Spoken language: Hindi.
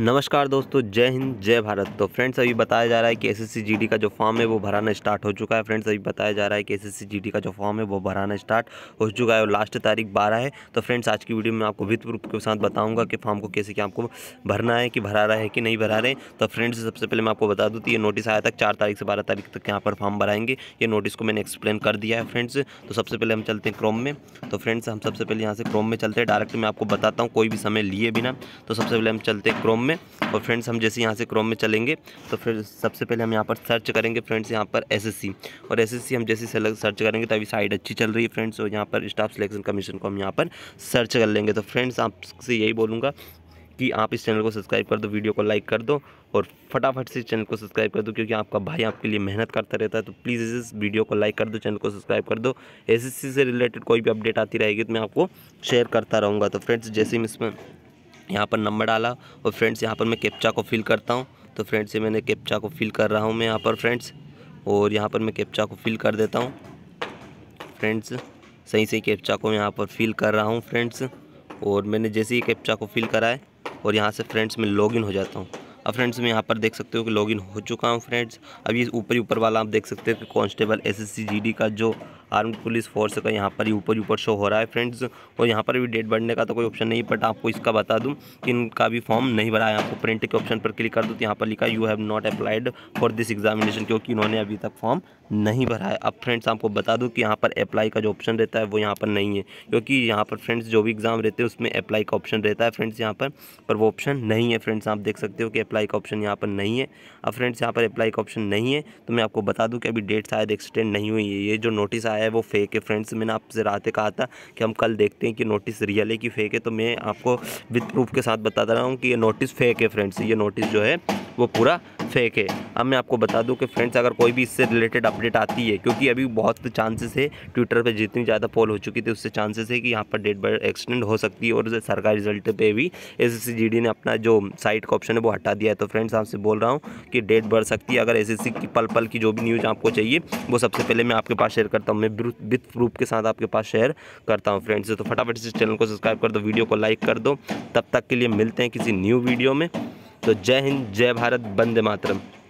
नमस्कार दोस्तों जय हिंद जय भारत तो फ्रेंड्स अभी बताया जा रहा है कि एसएससी जीडी का जो फॉर्म है वो भराना स्टार्ट हो चुका है फ्रेंड्स अभी बताया जा रहा है कि एसएससी जीडी का जो फॉर्म है वो भराना स्टार्ट हो चुका है और लास्ट तारीख बारह है तो फ्रेंड्स आज की वीडियो में आपको वित्त प्रूफ के साथ बताऊँगा कि फॉर्म को कैसे क्या आपको भरना है कि भरा रहा है कि नहीं भरा रहे तो फ्रेंड्स सबसे पहले मैं आपको बता दूँ ये नोटिस आया था चार तारीख से बारह तारीख तक यहाँ पर फॉर्म भराएंगे ये नोटिस को मैंने एक्सप्लेन कर दिया है फ्रेंड्स तो सबसे पहले हम चलते हैं क्रोम में तो फ्रेंड्स हम सबसे पहले यहाँ से क्रोम में चलते हैं डायरेक्ट मैं आपको बताता हूँ कोई भी समय लिए बिना तो सबसे पहले हम चलते हैं क्रोम क्रोम में और फ्रेंड्स हम जैसे यहाँ से क्रोम में चलेंगे तो फिर सबसे पहले हम यहाँ पर सर्च करेंगे फ्रेंड्स यहाँ पर एसएससी और एसएससी हम जैसे सर्च करेंगे तभी साइड अच्छी चल रही है फ्रेंड्स और यहाँ पर स्टाफ सिलेक्शन कमीशन को हम यहाँ पर सर्च कर लेंगे तो फ्रेंड्स आपसे यही बोलूँगा कि आप इस चैनल को सब्सक्राइब कर दो वीडियो को लाइक कर दो और फटाफट से चैनल को सब्सक्राइब कर दो क्योंकि आपका भाई आपके लिए मेहनत करता रहता है तो प्लीज़ इस वीडियो को लाइक कर दो चैनल को सब्सक्राइब कर दो एसएससी से रिलेटेड कोई भी अपडेट आती रहेगी तो मैं आपको शेयर करता रहूँगा तो फ्रेंड्स जैसे ही इसमें यहाँ पर नंबर डाला और फ्रेंड्स यहाँ पर मैं कैप्चा को फिल करता हूँ तो फ्रेंड्स ये मैंने कैप्चा को फिल कर रहा हूँ मैं यहाँ पर फ्रेंड्स और यहाँ पर मैं कैप्चा को फिल कर देता हूँ फ्रेंड्स सही सही कैप्चा को यहाँ पर फिल कर रहा हूँ फ्रेंड्स और मैंने जैसे ही कैप्चा को फिल कराए और यहाँ से फ्रेंड्स मैं लॉगिन हो जाता हूँ अब फ्रेंड्स मैं यहाँ पर देख सकते हो कि लॉगिन हो चुका हूँ फ्रेंड्स अभी ऊपर ही ऊपर वाला आप देख सकते हो कि कॉन्स्टेबल एस एस का जो आर्म पुलिस फोर्स का यहाँ पर ही ऊपर ऊपर शो हो रहा है फ्रेंड्स और यहाँ पर भी डेट बढ़ने का तो कोई ऑप्शन नहीं बट आपको इसका बता दूँ कि इनका भी फॉर्म नहीं भरा है आपको प्रिंट के ऑप्शन पर क्लिक कर दो तो यहाँ पर लिखा you have not applied for this examination क्योंकि इन्होंने अभी तक फॉर्म नहीं भरा है अब फ्रेंड्स आपको बता दूँ कि यहाँ पर अप्लाई का जो ऑप्शन रहता है वो यहाँ पर नहीं है क्योंकि यहाँ पर फ्रेंड्स जो भी एग्ज़ाम रहते हैं उसमें अप्लाई का ऑप्शन रहता है फ्रेंड्स यहाँ पर पर वो ऑप्शन नहीं है फ्रेंड्स आप देख सकते हो कि अप्लाई का ऑप्शन यहाँ पर नहीं है अब फ्रेंड्स यहाँ पर अप्लाई का ऑप्शन नहीं है तो मैं आपको बता दूँ कि अभी डेट शायद एक्सटेंड नहीं हुई है ये जो नोटिस आया है वो फेक है फ्रेंड्स मैंने आपसे रात कहा था कि हम कल देखते हैं कि नोटिस रियल है कि फेक है तो मैं आपको विथ प्रूफ के साथ बताता रहा हूँ कि ये नोटिस फेक है फ्रेंड्स ये नोटिस जो है वो पूरा फेक है अब मैं आपको बता दूं कि फ्रेंड्स अगर कोई भी इससे रिलेटेड अपडेट आती है क्योंकि अभी बहुत चांसेस है ट्विटर पे जितनी ज़्यादा पोल हो चुकी थी उससे चांसेस है कि यहाँ पर डेट बाय एक्सटेंड हो सकती है और सरकारी रिजल्ट पे भी एस एस ने अपना जो साइट का ऑप्शन है वो हटा दिया है तो फ्रेंड्स आपसे बोल रहा हूँ कि डेट बढ़ सकती है अगर एस की पल पल की जो भी न्यूज़ आपको चाहिए वो सबसे पहले मैं आपके पास शेयर करता हूँ मैं विथ प्रूफ के साथ आपके पास शेयर करता हूँ फ्रेंड्स तो फटाफट इस चैनल को सब्सक्राइब कर दो वीडियो को लाइक कर दो तब तक के लिए मिलते हैं किसी न्यू वीडियो में तो जय हिंद जय भारत बंदे मातरम